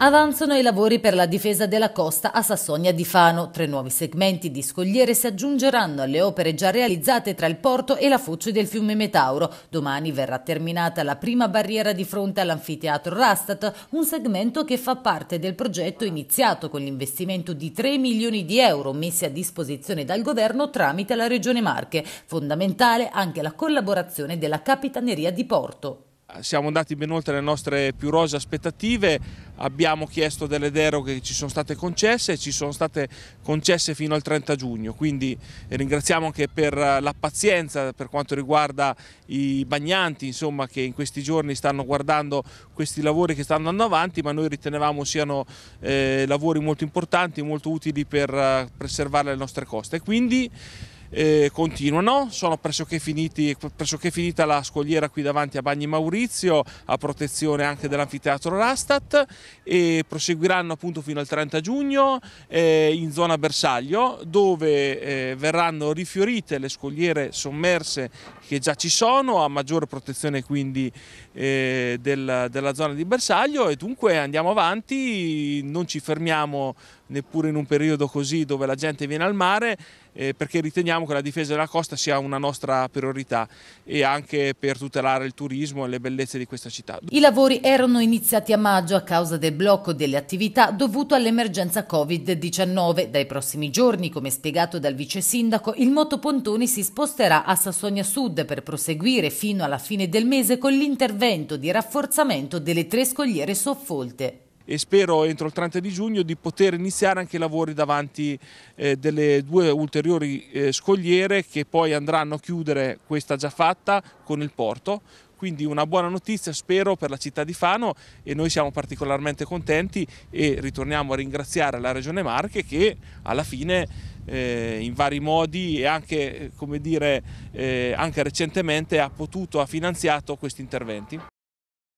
Avanzano i lavori per la difesa della costa a Sassonia di Fano. Tre nuovi segmenti di scogliere si aggiungeranno alle opere già realizzate tra il porto e la foce del fiume Metauro. Domani verrà terminata la prima barriera di fronte all'anfiteatro Rastat, un segmento che fa parte del progetto iniziato con l'investimento di 3 milioni di euro messi a disposizione dal governo tramite la Regione Marche. Fondamentale anche la collaborazione della Capitaneria di Porto siamo andati ben oltre le nostre più rose aspettative, abbiamo chiesto delle deroghe che ci sono state concesse e ci sono state concesse fino al 30 giugno, quindi ringraziamo anche per la pazienza per quanto riguarda i bagnanti insomma, che in questi giorni stanno guardando questi lavori che stanno andando avanti, ma noi ritenevamo siano eh, lavori molto importanti, molto utili per eh, preservare le nostre coste. Quindi, eh, continuano, sono pressoché, finiti, pressoché finita la scogliera qui davanti a Bagni Maurizio a protezione anche dell'anfiteatro Rastat e proseguiranno appunto fino al 30 giugno eh, in zona bersaglio dove eh, verranno rifiorite le scogliere sommerse che già ci sono a maggiore protezione quindi eh, del, della zona di bersaglio e dunque andiamo avanti, non ci fermiamo neppure in un periodo così dove la gente viene al mare, eh, perché riteniamo che la difesa della costa sia una nostra priorità e anche per tutelare il turismo e le bellezze di questa città. I lavori erano iniziati a maggio a causa del blocco delle attività dovuto all'emergenza Covid-19. Dai prossimi giorni, come spiegato dal vice sindaco, il motopontoni si sposterà a Sassonia Sud per proseguire fino alla fine del mese con l'intervento di rafforzamento delle tre scogliere soffolte e spero entro il 30 di giugno di poter iniziare anche i lavori davanti eh, delle due ulteriori eh, scogliere che poi andranno a chiudere questa già fatta con il porto. Quindi una buona notizia spero per la città di Fano e noi siamo particolarmente contenti e ritorniamo a ringraziare la Regione Marche che alla fine eh, in vari modi e anche, eh, dire, eh, anche recentemente ha potuto, ha finanziato questi interventi.